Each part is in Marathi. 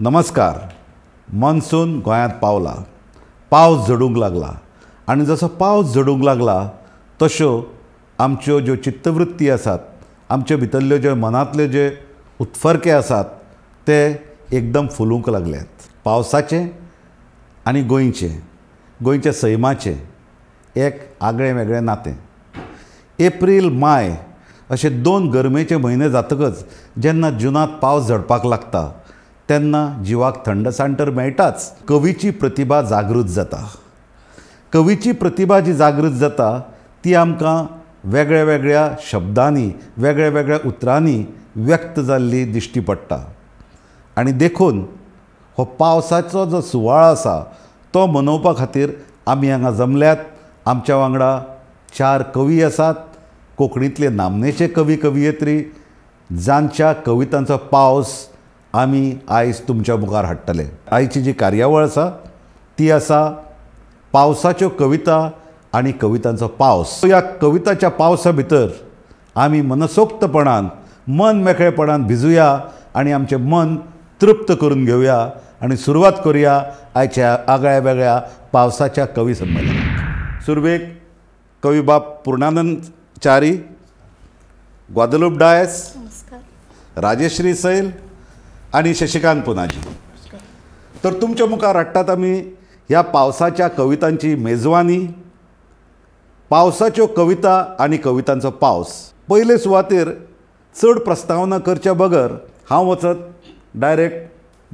नमस्कार मान्सून गोंयांत पावला पावस झडूंक लागला आणि जसो पावस झडूंक लागला तश्यो आमच्यो ज्यो चित्तवृत्ती आसात आमचे भितरल्यो ज्यो मनातले जे उत्फर्के आसात ते एकदम फुलूंक लागल्यात पावसाचे आणि गोंयचें गोंयच्या सैमाचे एक आगळें वेगळें नाते एप्रील माय असे दोन गरमेचे म्हयने जातकच जेन्ना जुनात पावस झडपाक लागता त्यांना जीवाक थंडसाण तर मेळटाच कवीची प्रतिभा जागृत जाता कवीची प्रतिभा जी जागृत जाता ती आमकां वेगळ्या वेगळ्या शब्दांनी वेगळ्या वेगळ्या उतरांनी व्यक्त जाल्ली दिश्टी पडटा आणि देखून हो पावसाचो जो सुवाळो आसा तो मनोवपा खातीर आमी हांगा जमल्यात आमच्या वांगडा चार कवी आसात कोंकणींतले नामनेचे कवी कवयित्री जांच्या कवितांचो पावस आमी आयज तुमच्या मुखार हाडटले आयची जी कार्यावळ आसा ती आसा पावसाच्यो कविता आणि कवितांचो पावस ह्या कविताच्या पावसा भितर आमी मनसोक्तपणान मन मेकळेपणान भिजूया आणि आमचे मन तृप्त करून घेऊया आणि सुरुवात करूया आयच्या आगळ्या वेगळ्या पावसाच्या कवी संमेलनाक सुरवेक बाब पूर्णानंद चारी ग्वादलूप डायस राजेश्री सैल आणि शशिकांत पुनाजी तर तुमच्या मुखार हाडटात आम्ही ह्या पावसाच्या कवितांची मेजवानी पावसाच्यो कविता आणि कवितांचो पावस पहिले सुवातेर चड प्रस्तावना करच्या बगर हांव वचत डायरेक्ट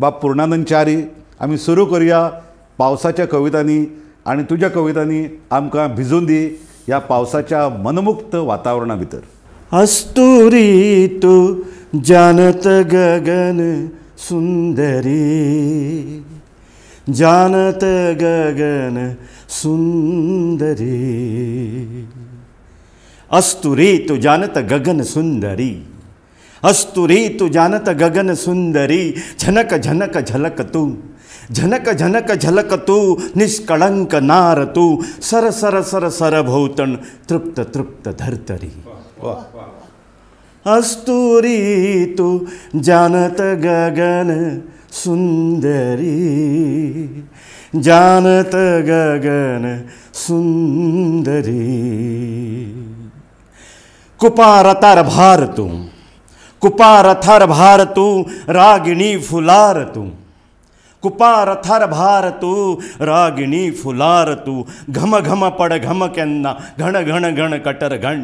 बाब पूर्णानंद च्यारी आमी सुरू करया पावसाच्या कवितांनी आणि तुज्या कवितांनी आमकां भिजून दी ह्या पावसाच्या मनमुक्त वातावरणा भितर अस्तूरी तो जानत गगन सुंदरी जानत गगन सुंदरी अस्तुरी तो जानत गगन सुंदरी अस्तुरी तो जानत गगन सुंदरी झनक झनक झलक तू झनक झनक झलक तू निष्कळंक नार तू सर सर सर सर भोवतण तृप्त तृप्त धरतरी अस्तुरी तू जानत गगन सुंदरी जानत गगन सुंदरी कुपारथर भार तू कुपारथार रागिणी फुलार तू कुपारथार भार रागिणी फुलार तू घम घम पड घम केन्ना घण घण घण कटर घण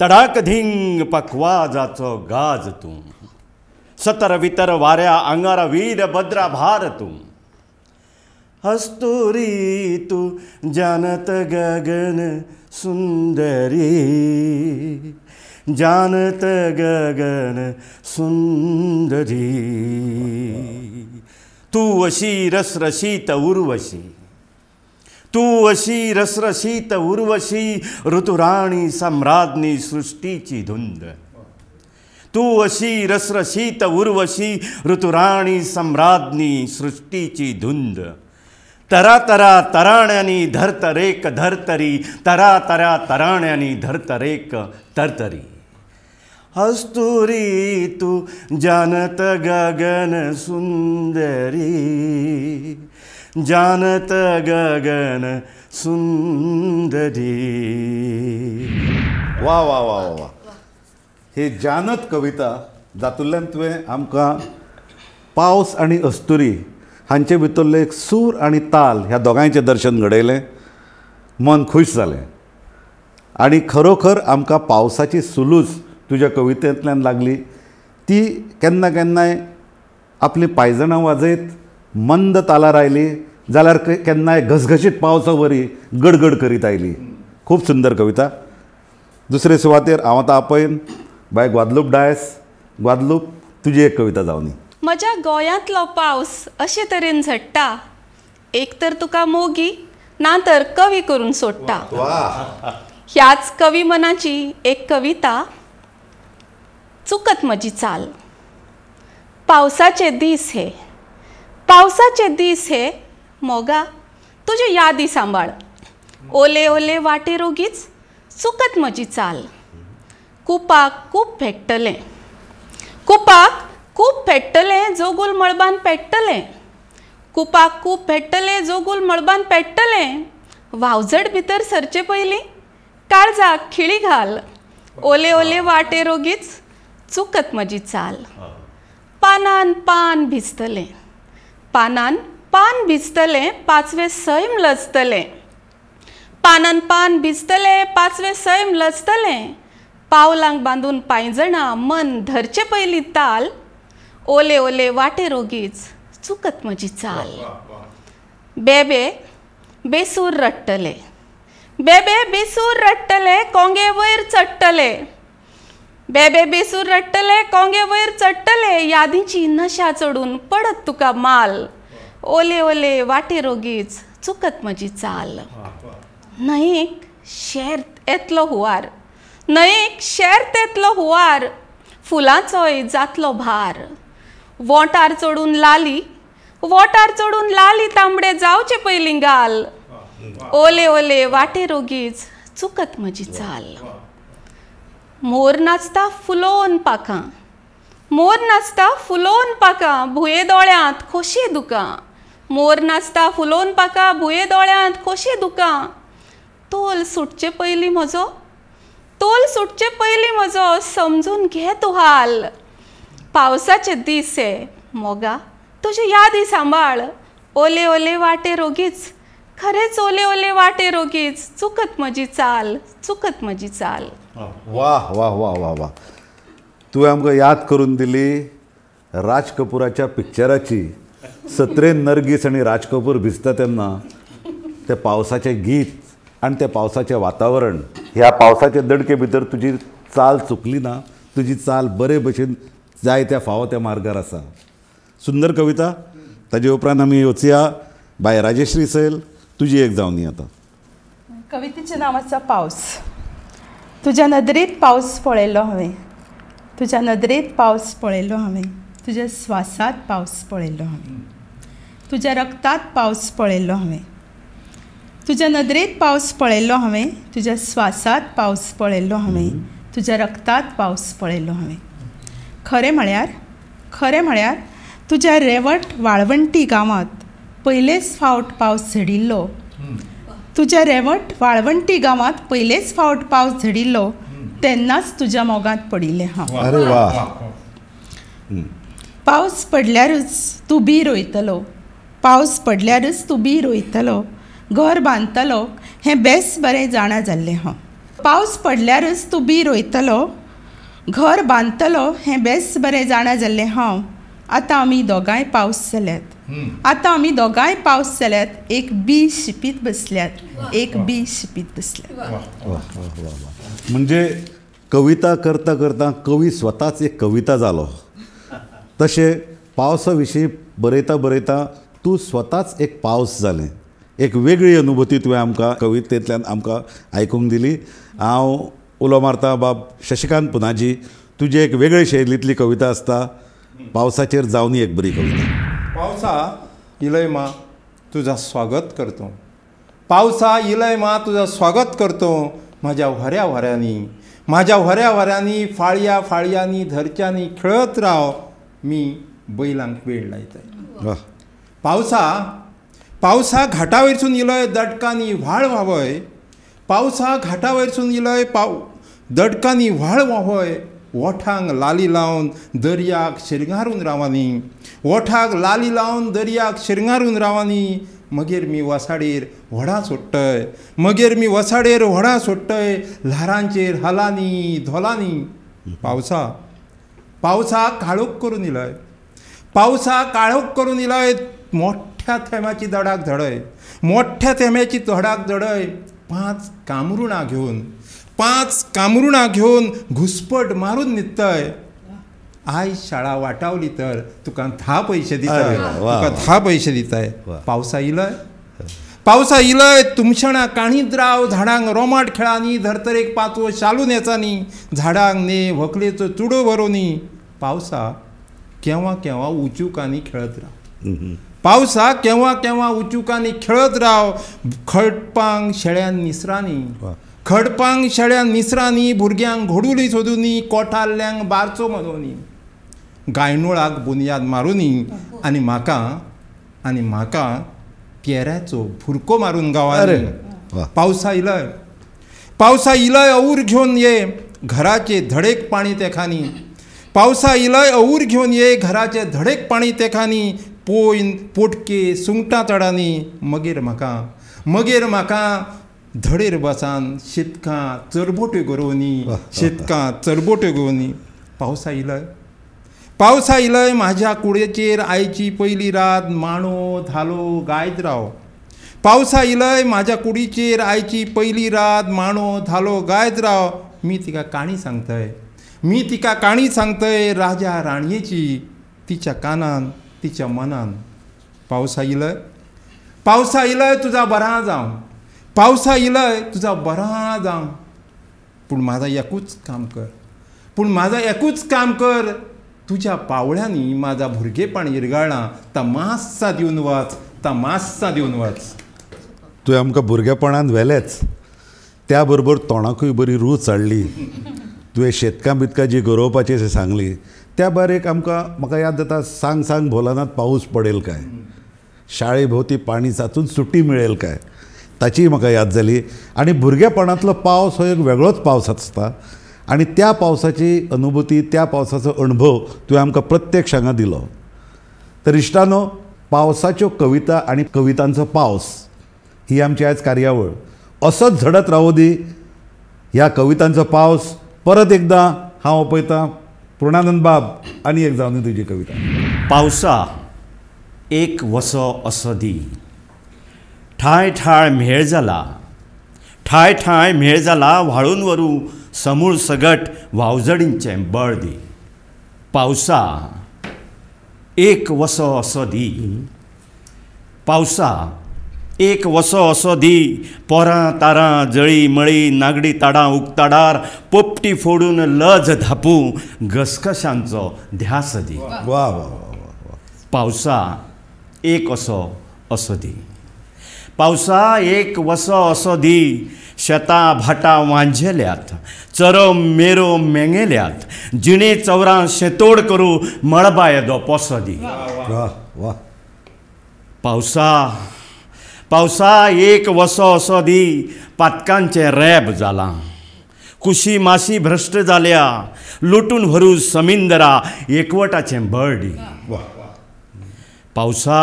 तडाकधिंग पकवा जाचो गाज तू सतर वितर वाऱ्या अंगार वीर भद्रा भार तूं हस्तुरी तू जानत गगन सुंदरी जानत गगन सुंदरी तू वशी त उर्वशी तू अशी रसरशीत उर्वशी ऋतुराणी सम्राज्ञी सृष्टीची धुंद तू अशी रसरशीत उर्वशी ऋतुराणी सम्राज्ञी सृष्टीची धुंद तरा तरा तराण्यानी धरतरेक धरतरी तरा तरा तराण्यानी धर्तरेक तरतरी हस्तुरी तू जानत गगन सुंदरी जानत गगन सुंदरी वा वा वा वा हे जानत कविता जातुल्यान तुवें आमकां पावस आनी अस्तुरी हांचे भितरले एक सूर आनी ताल ह्या दोगांयचें दर्शन घडयलें मन खूश जालें आनी खरोखर आमकां पावसाची सुलूज तुज्या कवितेंतल्यान लागली ती केन्ना केन्नाय आपली पायजणां वाजयत मंद ताला आयली जाल्यार केन्नाय घसघशीत पावसा वरी गडगड करीत आयली खूप सुंदर कविता दुसरे सुवातेर हांव आतां आपयन बाय ग्वादलूप डायस ग्वादलूप तुजी एक कविता जावनी म्हज्या गोंयांतलो पावस अशे तरेन झडटा एक तर तुका मोगी ना तर कवी करून सोडटा ह्याच कवी मनाची एक कविता चुकत म्हजी चाल पावसाचे दीस हे पावसाचे दिस हे मोगा तुझे यादी सांभाळ ओले ओले वाटे रोगीच चुकत म्हजी चाल कुपाक खूप फेट्टले कुपाक खूप फेट्टले जोगूल मळबान पेट्टले कुपाक खूप फेट्टले जोगूल मळबान पेट्टले वावजड भितर सरचे पयलीं काळजाक खिळी घाल ओले ओले वाटे रोगीच चुकत म्हजी चाल पानान पान भिजतलें पानान पान भिजतले पाचवे सैम लजतले पानान पान भिजतले पाचवे सैम लजतले पावलांक बांदून पायजणां मन धरचे पयली ताल ओले ओले वाटे रोगीच चुकत म्हजी चाल बेबे बेसूर रडटले बेबे बेसूर रडटले कोंगे वयर चडटले बेबे बेसूर रट्टले कोंगे वयर चट्टले यादीची नशा चढून पडत तुका माल ओले ओले वाटे रोगीच चुकत म्हजी चाल न्हंयेक शेर येतलो हुवार न्हंयेक शेर येतलो हुवार फुलांचोय जातलो भार वोटार चढून लाली वोटार चढून लाली तांबडे जावचे पयलीं घाल ओले ओले वाटे रोगीच चुकत म्हजी चाल मोर नाचता फुलोन पाखां मोर नाचता फुलोन पाखां भुये दोळ्यांत खोशी दुकां मोर नाचता फुलोन पाका भुये दोळ्यांत खोशी दुकां तोल सुटचे पयलीं म्हजो तोल सुटचे पयलीं म्हजो समजून घे तूं हाल पावसाचे दीस हे मोगा तुजी यादी सांबाळ ओले ओले वाटे रोगीच खरेच ओले ओले वाटे रोगीच चुकत मजी चाल चुकत मजी चाल वाह वाह वाह वाह वाह तुवें आमकां याद करून दिली राज कपूराच्या पिक्चराची सत्रेन नरगीस आणि राज कपूर भिजता तेन्ना ते पावसाचे गीत आणि ते पावसाचे वातावरण ह्या पावसाचे दडके भितर तुझी चाल चुकली ना तुझी चाल बरे भशेन जाय त्या फावो त्या मार्गार आसा सुंदर कविता ताजे उपरांत आमी वचया बाय राजेश्री सैल तुझी एक जाऊन आता कवितेचें नावाचा पाऊस पावस तुज्या नदरेत पावस पळयलो हांवें तुज्या नदरेत पावस पळयलो हांवें तुज्या श्वासात पावस पळयलो हांवें तुज्या रक्तात पाऊस पळयलो हवे तुज्या नदरेत पाऊस पळयलो हवे तुज्या श्वासात पाऊस पळयलो हवे तुज्या रक्तात पाऊस पळयलो हवे खरें म्हळ्यार खरें म्हळ्यार तुज्या रेवट वाळवंटी गांवांत पयलेच फावट पावस झडिल्लो तुज्या रेवट वाळवंटी गांवांत पयलेच फावट पावस झडिल्लो तेन्नाच तुज्या मोगांत पडिल्लें हांव पावस पडल्यारूच तूं बी रोयतलो पावस पडल्यारच तूं बी रोयतलो घर बांदतलो हें बेस बरें जाणा जाल्लें हांव पावस पडल्यारूच तूं बी रोयतलो घर बांदतलो हें बेस बरें जाणा जाल्लें हांव आतां आमी दोगांय पावस जाल्यात आतां आमी दोगांय पावस जाल्यात एक बी शिपीत बसल्यात एक बी शिपीत बसल्यात म्हणजे कविता करता करता कवी स्वताच एक कविता झालो तशें पावसा विशीं बरयता बरयता तूं स्वताच एक पावस जालें एक वेगळी अनुभूती तुवें आमकां कवितेंतल्यान आमकां आयकूंक दिली हांव उलो मारता बाब शशिकांत पुनाजी तुजी एक वेगळे शैलींतली कविता आसता पावसाचेर जावनी एक बरी कविता पावसा मा तुझा स्वागत करतो पावसा इलय मा तुझा स्वागत करतो माझ्या वऱ्या वऱ्यानी माझ्या व्हऱ्या वऱ्यानी फाळ्या फाळयांनी धरच्यांनी खेळत राव मी बैलांक वेळ लायतय पावसा पावसा घाटा वयरसून इलय दटकांनी व्हाळ व्हावय पावसा घाटा वयरसून इलय पाव दडकानी व्हाळ व्हावय वठांग लाली लावून दर्याक शिरंगारून रावांनी वोठाक लाली लावून दर्याक शिरंगारून रावांनी मगेर मी वसाडेर व्हडां सोडटय मगेर मी वसाडेर व्हडां सोडटय ल्हारांचेर हलांनी धोलांनी पावसा पावसाक काळोख करून इलय पावसा काळोख करून इलय मोठ्या थेंब्याची दडाक धडय मोठ्या थेंब्याची धडाक धडय पांच कामरुणां घेवन पाच कामरुणा घेऊन घुसपट मारून निघतंय आय शाळा वाटावली तर तुका धा पैसे दिताय तुका धा पैसे दिताय पावसा इलय पावसा इलय तुमशणा काणीत राव झाडांक रोमाट खेळांनी धर्तरेक पाचवो शालून येचांनी झाडांक ने व्हंकलेचो चुडो भरोनी पावसा केव्हा केव्हा उचुकांनी खेळत राव पावसा केव्हा केव्हा उचुकांनी खेळत राव खळपांक शेळ्यान निसरांनी खडपांग शेळ्या निसरांनी भुरग्यांक घोडुली सोदुनी कोठाल्ल्यांक बारचो मारुनी गायनोळाक बुनयाद मारुनी आनी म्हाका आनी म्हाका पेऱ्याचो भुरको मारून गावाले पावसा इलय पावसा इलय अवूर घेवन ये घराचे धडेक पाणी तेखानी पावसा इलय अवूर घेवन ये घराचे धडेक पाणी तेखानी पोयन पोटके सुंगटां चडांनी मगीर म्हाका मगीर म्हाका धडेर बसान शेतकां चरबोट्यो गरोवनी शेतकां चरबोट्यो गोरोवनी पावसा इलय पावसा इलय म्हाज्या कुडेचेर आयची पयली रात माणो धालो गायत राव पावसा इलय म्हाज्या कुडीचेर आयची पयली रात माणो धालो गायत राव मी तिका काणी सांगतय मी तिका काणी सांगतय राजा राणयेची तिच्या कानान तिच्या मनान पावसा आयलय पावसा इलय तुझा बरां जावं पावसा इलाय तुझा बरा जावं पूण माझा एकूच काम कर पूण माझा एकूच काम कर तुझ्या पावळ्यांनी माझा भुरगेपण इरगाळा ता मास्सा देऊन वाच ता मास्सा देऊन वाच तुवें आमकां भुरगेपणान व्हेलेंच त्या बरोबर तोंडाकूय बरी रूच हाडली तुवें शेतकां बितकां जी गरोवपाची अशें सांगली त्या भायर एक आमकां म्हाका याद जाता सांग सांग भोलानाथ पाऊस पडेल काय शाळे भोवती पाणी साचून सुटी मिळेल काय ताची म्हाका याद जाली आनी भुरगेपणांतलो पावस हो एक वेगळोच पावस आसता आणि त्या पावसाची अनुभूती त्या पावसाचो अणभव तुवें आमकां प्रत्येक हांगा दिलो तर इश्टानो पावसाच्यो कविता आणि कवितांचो पावस ही आमची आज कार्यावळ असोच झडत राहू दी ह्या कवितांचो पावस परत एकदा हांव आपयतां पूर्णानंद बाब आनी एक जावन तुजी कविता पावसा एक वसो असो दी ठाय ठाय मेळ झाला ठाय ठाय मेळ जाला व्हाळून वरू समूळ सगट वावजडींचे बळ दी पावसा एक वसो असो दी पावसा एक वसो असो दी पोरां तारां जळी मळी नागडी ताडां उक्ताडार पोपटी फोडून लज धापू घसघशांचो ध्यास दी वा वा पावसा एक असो असो दी पावसा एक वस दी शता भाटा वांझेल्यात चरो मेरो मेंगेल्यात जिणे चौरा शेतोड करू मळबा येदो दी. पावसा पावसा एक वसो दी पातकांचे रेब जालां कुशी मासी भ्रष्ट जाल्या लुटून भरू समिंदरा एकवटाचें बर्डी पावसा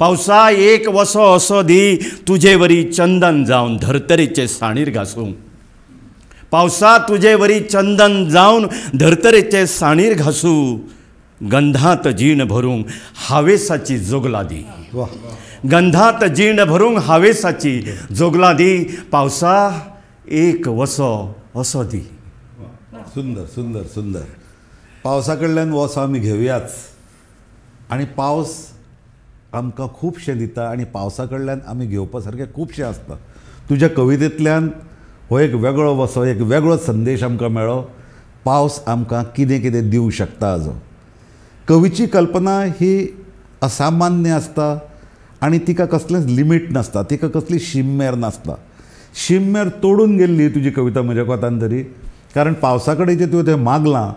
पावसा एक वसो असो दी वरी चंदन जाऊन धर्तरेचे साणीर घासू पावसा वरी चंदन जावन धर्तरेचे साणीर घासू गंधात जीण भरूंक हावेसाची जोगला दी गंधात जीण भरूंक हावेसाची जोगला दी पावसा एक वसो असो दी सुंदर सुंदर सुंदर पावसाकडल्यान वस आम्ही घेऊयाच आणि पावस आमकां खुबशें दिता आनी पावसा कडल्यान आमी घेवपा सारकें खुबशें आसता तुज्या कवितेंतल्यान हो एक वेगळो वसो हो एक वेगळो संदेश आमकां मेळ्ळो पावस आमकां कितें कितें दिवंक शकता हाजो कवीची कल्पना ही असामान्य आसता आनी तिका कसलेंच लिमीट नासता तिका कसली शिममेर नासता शिममेर तोडून गेल्ली तुजी कविता म्हज्या कोतान तरी कारण पावसा कडेन जे तुवें तें मागलां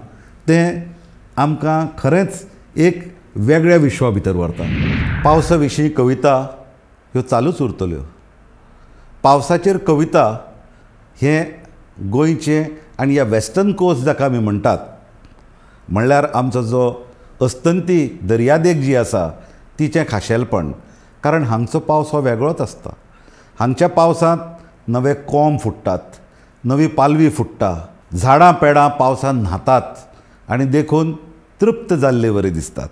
तें आमकां खरेंच एक वेगळ्या विश्वा भितर व्हरता पावसा विशीं कविता ह्यो चालूच उरतल्यो पावसाचेर कविता हें गोंयचें आनी ह्या वेस्टर्न कोस्ट जाका आमी म्हणटात म्हणल्यार आमचो जो अस्तंती दर्यादेग जी आसा तिचें खाशेलपण कारण हांगचो पावस हो वेगळोच आसता हांगच्या पावसांत नवे कोंब फुट्टात नवी पालवी फुट्टा झाडां पेडां पावसान न्हातात आनी देखून तृप्त जाल्ले वरी दिसतात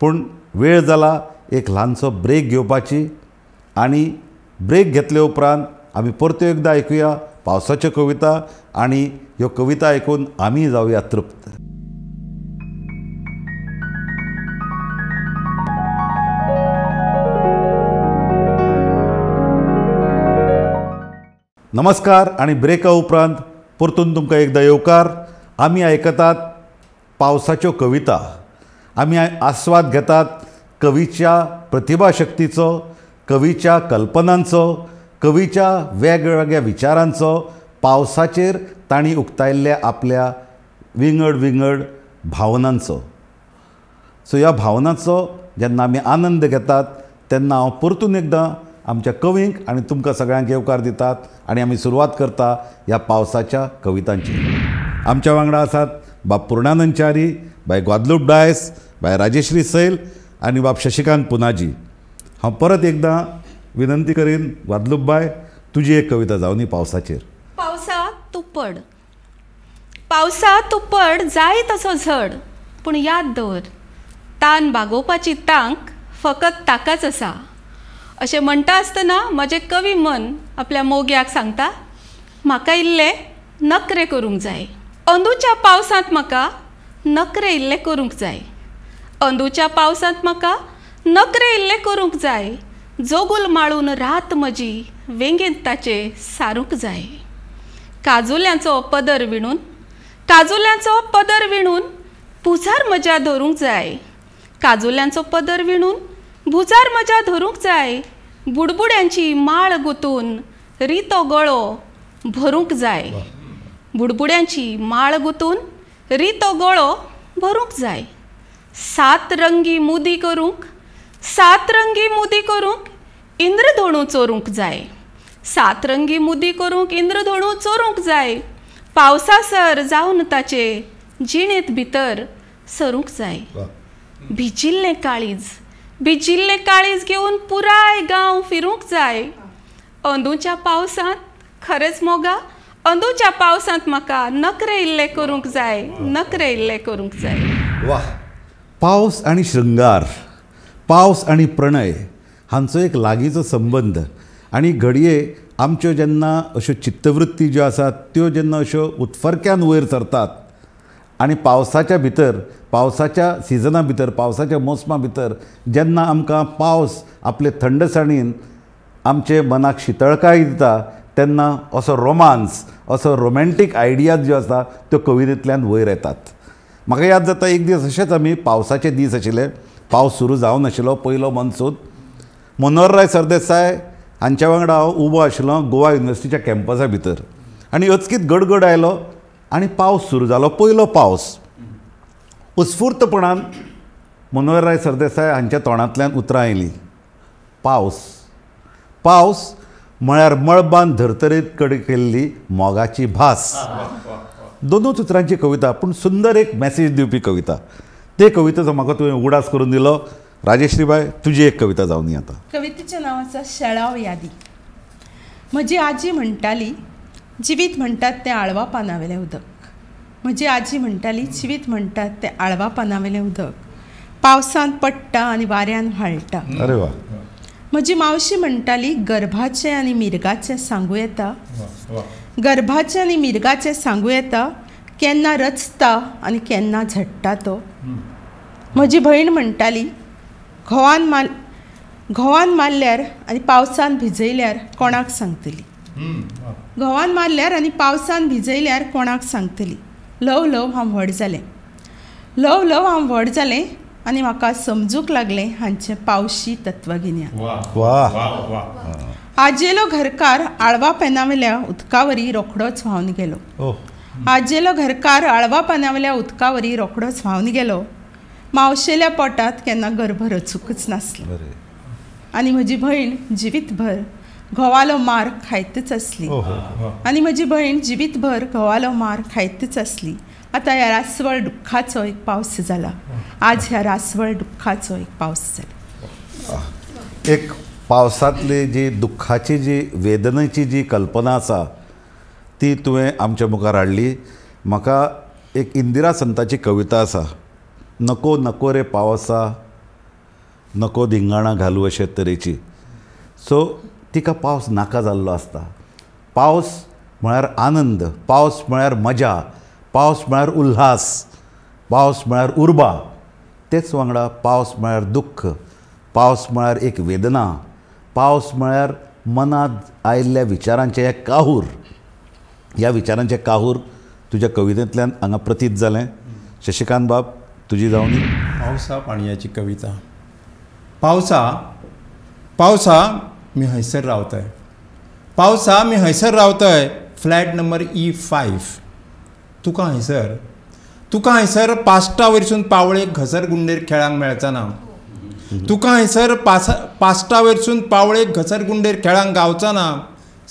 पूण वेळ जाला एक ल्हानसो ब्रेक घेवपाची आणि ब्रेक घेतले उपरांत आमी परत्यो एकदां आयकुया पावसाच्यो कविता आणि ह्यो कविता आयकून आमी जाऊया तृप्त नमस्कार आणि ब्रेका उपरांत परतून तुमकां एकदा येवकार आमी आयकतात पावसाच्यो कविता आम्ही आस्वाद घेतात कवीच्या प्रतिभाशक्तीचं कवीच्या कल्पनांचं कवीच्या वेगवेगळ्या विचारांचं पावसाचेर ताणी उक्तायल्ल्या आपल्या विंगड विंगड भावनांचो सो ह्या भावनांचो जेन्ना आमी आनंद घेतात तेन्ना हांव परतून एकदां आमच्या कवींक आनी तुमकां सगळ्यांक येवकार दितात आनी आमी सुरवात करता ह्या पावसाच्या कवितांची आमच्या वांगडा आसात बाब पूर्णानंद च्यारी बाय ग्वादलूप डायस बाय राजेश्री सैल आणि बाप शशिकांत पुनाजी हा परत एकदा विनंती करीन वादलुबाय तुझी एक कविता जावं पावसाचेर पावसा तुपड पड पावसा तूं जाय तसो झड पूण याद दवर तान भागोवपाची तांक फकत ताकाच आसा अशें म्हणटा आसतना म्हजें कवी मन आपल्या मोग्याक सांगता म्हाका इल्लें नखरे करूंक जाय अंदूच्या पावसांत म्हाका नखरे इल्ले करूंक जाय अंदूच्या पावसांत म्हाका नकरे इल्ले करूंक जाय जोगूल माळून रात म्हजी वेंगेत ताचे सारूंक जाय काजुल्यांचो पदर विणून काजुल्यांचो पदर विणून भुजार मजा धरूंक जाय काजुल्यांचो पदर विणून भुजार मजा धरूंक जाय बुडबुड्यांची माळ गुंतून रितो गळो भरूंक जाय बुडबुड्यांची माळ गुतून रितो गळो भरूंक जाय सात रंगी मुदी करूंक सात रंगी मुदी करूंक इंद्रधोणू चोरूंक जाय सात रंगी मुदी करूंक इंद्रधोणू चोरूंक जाय पावसा सर जावन ताचे जिणेंत भितर सरूंक जाय भिजिल्लें काळीज भिजिल्लें काळीज घेवन पुराय गांव फिरूंक जाय अंदूच्या पावसांत खरेंच मोगा अंदूच्या पावसांत म्हाका नखरे इल्ले करूंक जाय नखरे इल्ले करूंक जाय पावस आणि शृंगार पावस आणि प्रणय हांचो एक लागींचो संबंध आणि घडये आमच्यो जेन्ना अश्यो चित्तवृत्ती ज्यो आसात त्यो जेन्ना अश्यो उत्फरक्यान वयर सरतात आणि पावसाच्या भितर पावसाच्या सिजना भितर पावसाच्या मोसमा भितर जेन्ना आमकां पावस आपले थंडसाणीन आमचे मनाक शितळकाय दिता तेन्ना असो रोमांस असो रोमॅन्टीक आयडियाज ज्यो आसा त्यो कवितेंतल्यान वयर येतात म्हाका याद जाता एक दीस अशेंच आमी पावसाचे दीस आशिल्ले पावस सुरू जावं नाशिल्लो पयलो मनसून मनोहरराय सरदेसाय हांच्या वांगडा हांव उबो आशिल्लो गोवा युनिवर्सिटीच्या कॅम्पसा भितर आनी अचकीत गडगड आयलो आनी पावस सुरू जालो पयलो पावस उत्स्फूर्तपणान मनोहरराय सरदेसाय हांच्या तोंडांतल्यान उतरां आयलीं पावस पावस म्हळ्यार मळबान धर्तरेत केली मोगाची भास दोन सुत्रांची कविता पण सुंदर एक मेसेज दिवपी कविता ते कवितेचं म्हाका तुवें उगडास करून दिलो राजेश्री बाय तुजी एक कविता जावन आता कवितेचें नांव आसा शेळाव यादी म्हजी आजी म्हणटाली जिवीत म्हणतात ते आळवा पानावेलें उदक म्हजी आजी म्हणटाली जिवीत म्हणतात ते आळवा पानावेले उदक पावसान पडटा आणि वाऱ्यान व्हाळटा अरे वा म्हजी मावशी म्हणटाली गर्भाचे आनी मिरगाचे सांगूं येता गर्भाचे आणि मिर्गाचे सांगू येता केन्ना रचता आणि केन्ना झडटा तो म्हजी भयण म्हणटाली घोवान मार घोवान मारल्यार आणि पावसान भिजयल्यार कोणाक सांगतली घोवान मारल्यार आणि पावसान भिजयल्यार कोणाक सांगतली लव लव हांव व्हड जालें लव लव हांव व्हड जालें आनी म्हाका समजूंक लागलें हांचें पावशी तत्वगिन्यान आजेलो घरकार आळवा पेनावल्या उदकावरी रोखडोच व्हावून गेलो हो. आजेलो घरकार आळवा पेनावल्या उदकावरी रोखडोच व्हावून गेलो मावशेल्या पोटात केन्ना गर्भ रचूकच नासलो आणि म्हजी भयण भर घोवालो मार खायतच असली हो, हो, आणि म्हजी भयण जिवीतभर घोवालो मार खायतच असली आता ह्या रासवळ दुख्खाचो एक पावस झाला आज ह्या रासवळ दुख्खाचो एक पावस झाला एक पावसातली जी दुःखाची जी वेदनेची जी कल्पना आसा ती तुवें आमच्या मुखार हाडली म्हाका एक इंदिरा संताची कविता आसा नको नको रे पावसा नको धिंगाणां घालूं अशे तरेची सो तिका पावस नाका जाल्लो आसता पावस म्हळ्यार आनंद पावस म्हळ्यार मजा पावस म्हळ्यार उल्हास पावस म्हळ्यार उर्बा तेच वांगडा पावस म्हळ्यार दुख्ख पावस म्हळ्यार एक वेदना पावस म्हळ्यार मनात आयिल्ल्या विचारांचे हे काहूर ह्या विचारांचे काहूर तुज्या कवितेंतल्यान हांगा प्रतीत जालें शशिकांत बाब तुजी जावणी पावसा पाणयाची कविता पावसा पावसा मी हयसर रावतय पावसा मी हयसर रावतय फ्लॅट नंबर ई फायफ तुका हयसर तुका हयसर पास्टा वयरसून पावळेक घसरगुंडेर खेळांक मेळचा तुका हांयसर पास पास्टा वयरसून पावळे घसरगुंडेर खेळांक गावचा ना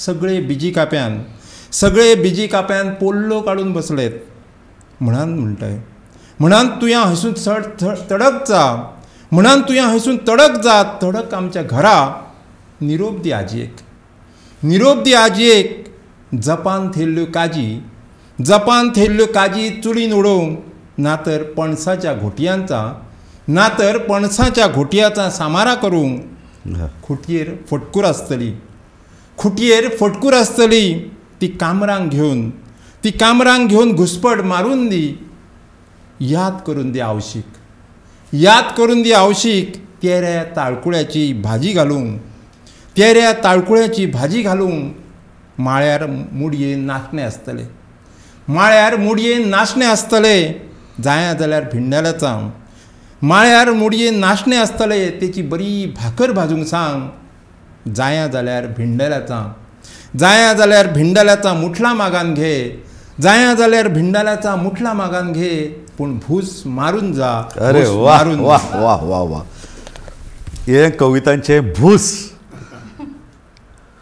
सगळे बिजी काप्यान सगळे बिजी काप्यान पोल्लो काडून बसलेत म्हणान म्हणटाय म्हणान तुवें हसून चड तडक जा म्हणान तुवें हसून तडक जा तडक आमच्या घरा निरोप दी आजयेक निरोप दी आजयेक जपान थेल्ल्यो काजी जपान थेल्ल्यो काजी चुडीन उडोवंक ना तर पणसाच्या घोटयांचा ना तर पणसाच्या घोटयाचा सामारा करू खुटयेर फटकूर आसतली खुटयेर फटकूर आसतली ती कामरांक घेऊन ती कामरांक घेऊन घुसपट मारून दी याद करून दी आवशीक याद करून दी आवशीक तेऱ्या ताळकुळ्याची भाजी घालूंक तेऱ्या ताळकुळ्याची भाजी घालूंक माळ्यार मुडये नाचणें आसतले माळ्यार मुडये नाचणें आसतले जाया जाल्यार भिंडाल्याचां माळ्यार मोडये नाशणें आसतले तेची बरी भाकर भाजूंक सांग जाया जाल्यार भिंडल्याचा जाया जाल्यार भिंडल्याचा मुठला मागान घे जाया जाल्यार भिंडल्याचा मुठला मागान घे पूण भूस मारून जा अरे वा वा वा वा वा हे कवितांचे भूस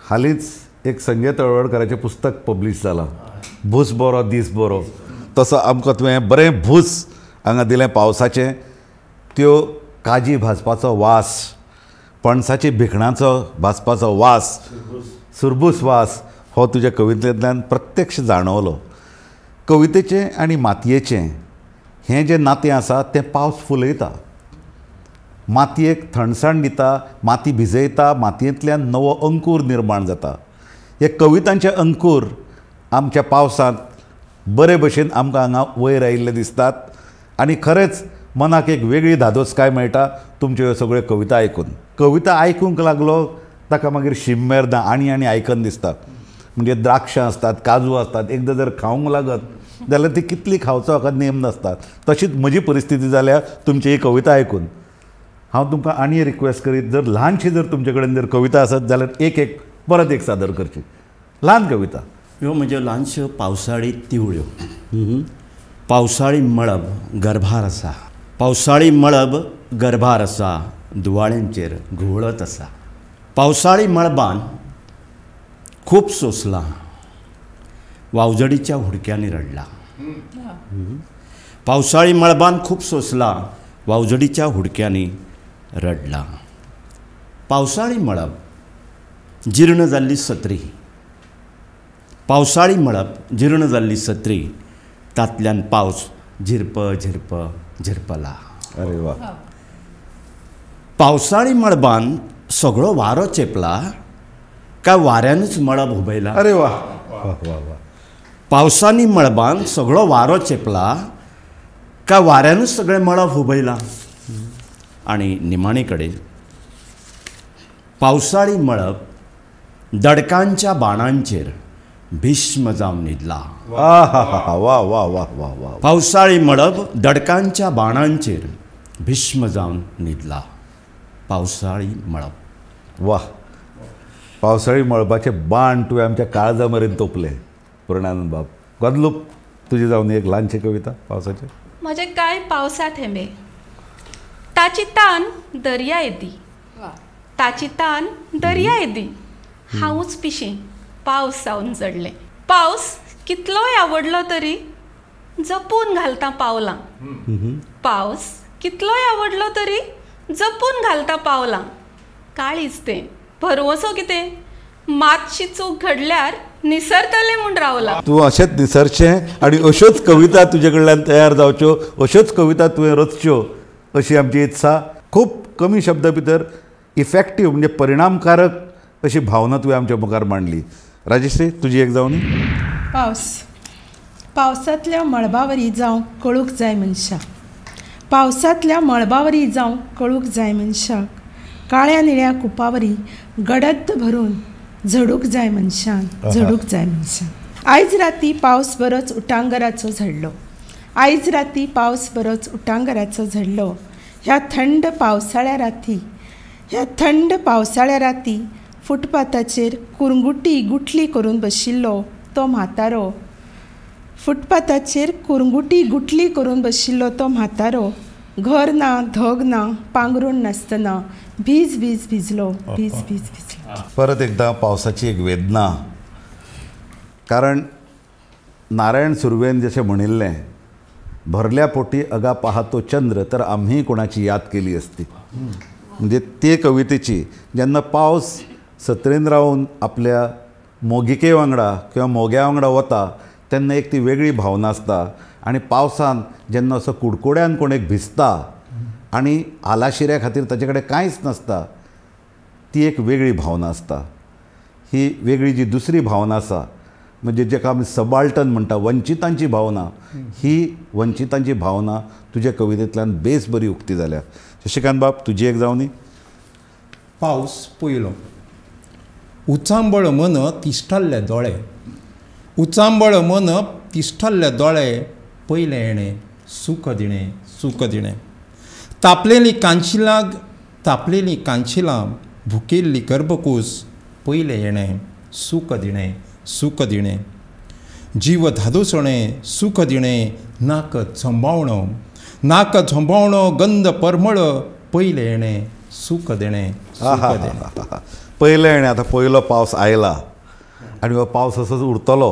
हालींच एक संजय तळवडकराचें पुस्तक पब्लीश जालां भूस बरो दीस बरो तसो आमकां तुवें बरें भूस हांगा दिलें पावसाचें त्यो काजी भाजपाचो वास पणसाची भिकणाचो भाजपाचो वास सुरबूस वास हो तुज्या कवितेंतल्यान प्रत्यक्ष जाणवलो कवितेचें आनी मातयेचें हें जें नातें आसा तें पावस फुलयता मातयेक थंडसाण दिता माती भिजयता मातयेंतल्यान नवो अंकूर निर्माण जाता हे कवितांचे अंकूर आमच्या पावसांत बरे भशेन आमकां हांगा वयर आयिल्ले दिसतात आनी खरेंच मनाक एक वेगळी धादोसकाय मेळटा तुमच्यो ह्यो सगळ्यो कविता आयकून कविता आयकूंक लागलो ताका मागीर शिम मेरना आनी आनी आयकन दिसता म्हणजे द्राक्षां आसतात काजू असतात एकदां जर खावंक लागत जाल्यार ती कितली खावचो हाका नेम नासता तशीच म्हजी परिस्थिती जाल्यार तुमची ही कविता आयकून हांव तुमकां आनी रिक्वेस्ट करीत जर ल्हानशी जर तुमचे कडेन जर कविता आसत जाल्यार एक एक परत एक सादर करची ल्हान कविता ह्यो म्हज्यो ल्हानश्यो पावसाळी तिवळ्यो पावसाळी मळब गर्भार आसा पावसाळी मळब गर्भार असा दुवाळ्यांचेर घुवळत असा पावसाळी मळबान खूप सोसला वावजडीच्या हुडक्यांनी रडला पावसाळी मळबान खूप सोसला वावजडीच्या हुडक्यांनी रडला पावसाळी मळब जीर्ण जाल्ली सत्री पावसाळी मळब जीर्ण जाल्ली सत्री तातल्यान पावस झिरप झिरप झिरपला अरे वा हो. पावसाळी मळबान सगळो वारो चेपला का वाऱ्यानच मळब उभयला अरे वा वा वा पावसानी मळबान सगळो वारो चेपला का वाऱ्यानच सगळे मळब उभयला आणि निमाणेकडे पावसाळी मळब दडकांच्या बाणांचेर भीष्म जाऊन निदला वा वा वा वा वा पावसाळी मळब दडकांच्या बाणांचे भीष्म जाऊन निदला पावसाळी मळब वा पावसाळी मळबाचे बाण तुवें आमच्या काळजा तोपले पूर्णानंद बाब गदलूप तुझी जाऊन एक लहानशी कविता पावसाचे म्हणजे काय पावसा थेंबे ताची तान दर्या येदी ताची तान दर्या येदी हांवूच पिशें पावसावन जडले पावस कितलोय आवडलो तरी जपून घालता पावलां पावस कितलोय आवडलो तरी जपून घालता पावलां काळीच ते भरवसो कितें मातशी चूक घडल्यार निसरतले म्हूण रावला तूं अशेंच निसरचे आनी अश्योच कविता तुजे कडल्यान तयार जावच्यो अश्योच कविता तुवें रचच्यो अशी आमची इत्सा खूब कमी शब्द भितर इफेक्टीव म्हणजे परिणामकारक अशी भावना तुवें आमच्या मुखार मांडली राजेश्री तुझी एक जाऊन पावस पावसांतल्या मळबावरी जावं कळूक जाय मनशाक पावसांतल्या मळबावरी जावं कळूक जाय मनशाक काळ्या निळ्या कुपावरी गडद भरून झडूक जाय मनशान झडूक जाय मनशान आयज राती पावस बरोच उटांगराचो झडलो आयज राती पावस बरोच उटांगराचो झडलो ह्या थंड पावसाळ्या राती ह्या थंड पावसाळ्या राती फुटपाथाचेर कुरंगुटी गुठली करून बशिल्लो तो म्हातारो फुटपाथाचेर कुरंगुटी गुठली करून बशिल्लो तो म्हातारो घर ना धग ना पांघरूण नासतना भीज भीज भिजलो भीज भीज भिजलो परत एकदा पावसाची एक वेदना कारण नारायण सुर्वेन जशें म्हणिल्लें भरल्या पोटी अगा पाहतो चंद्र तर आम्ही कोणाची याद केली असती म्हणजे ते कवितेची ज्यांना पावस सत्रेन रावून आपल्या मोगिके वांगडा किंवा मोग्या वांगडा वता तेन्ना एक ती वेगळी भावना आसता आणि पावसान जेन्ना असो कुडकुड्यान कोण एक भिजता आणि आलाशिऱ्या खातीर ताचे कडेन कांयच नासता ती एक वेगळी भावना आसता ही वेगळी जी दुसरी भावना आसा म्हणजे जेका आमी सबाल्टन म्हणटा वंचितांची भावना ही वंचितांची भावना तुज्या कवितेंतल्यान बेस बरी उक्ती जाल्या शशिकांत बाब तुजी एक जावनी पावस पयलो उचांबळ मन तिष्ठल्ले दोळे उचांबळ मन तिष्ठल्ले दोळे पयले येणे सुख दिणें सुख दिणें तापलेली कांशिलाग तापलेली कांशिलां भुकेल्ली गर्भकूस पयले येणे सुख दिणे सुख दिणे जीव धादोसणें सुख दिणे नाक झंबावण नाक झंबावण गंध परमळ पयले येणे सुख देणे पयलें आणि आता पयलो पावस आयला आणि हो पावस असंच उरतलो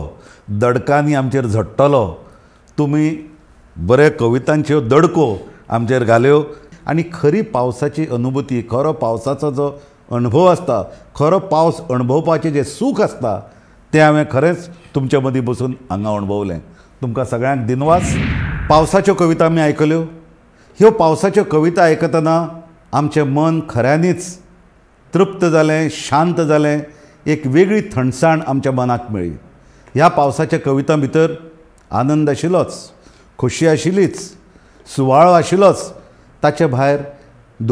दडकांनी आमचेर झडटलो तुम्ही बरे कवितांच्यो दडको आमचेर घाल्यो आनी खरी पावसाची अनुभूती खरो पावसाचो जो अणभव आसता खरो पावस अणभवपाचें जें सूख आसता तें हांवें खरेंच तुमच्या मदीं बसून हांगा अणभवलें तुमकां सगळ्यांक दिनवास पावसाच्यो कविता आमी आयकल्यो ह्यो पावसाच्यो कविता आयकतना आमचें मन खऱ्यांनीच तृप्त जालें शांत जालें एक वेगळी थंडसाण आमच्या मनाक मेळ्ळी ह्या पावसाच्या कविता भितर आनंद आशिल्लोच खोशी आशिल्लीच सुवाळो आशिल्लोच ताचे भायर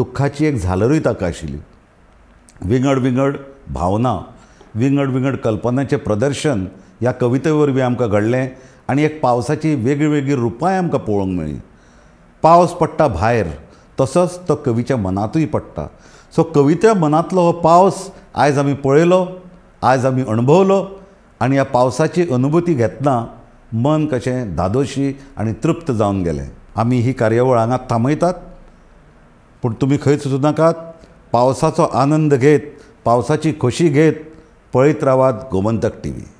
दुख्खाची एक झालरूय ताका आशिल्ली विंगड विंगड भावना विंगड विंगड कल्पनांचें प्रदर्शन ह्या कविते वरवीं आमकां घडलें आनी एक पावसाची वेगळीवेगळी रुपांय आमकां पळोवंक मेळ्ळीं पावस पडटा भायर तसोच तो कवीच्या मनांतूय पडटा सो कविता मनातलो हो पावस आयज आमी पळयलो आयज आमी अणभवलो आणि ह्या पावसाची अनुभूती घेतना मन कशें दादोशी आणि तृप्त जाऊन गेले आमी ही कार्यावळ हांगा थांबयतात पूण तुम्ही खंयच सुचू नाकात पावसाचो आनंद घेत पावसाची खोशी घेत पळयत रावात गोमंतक टी व्ही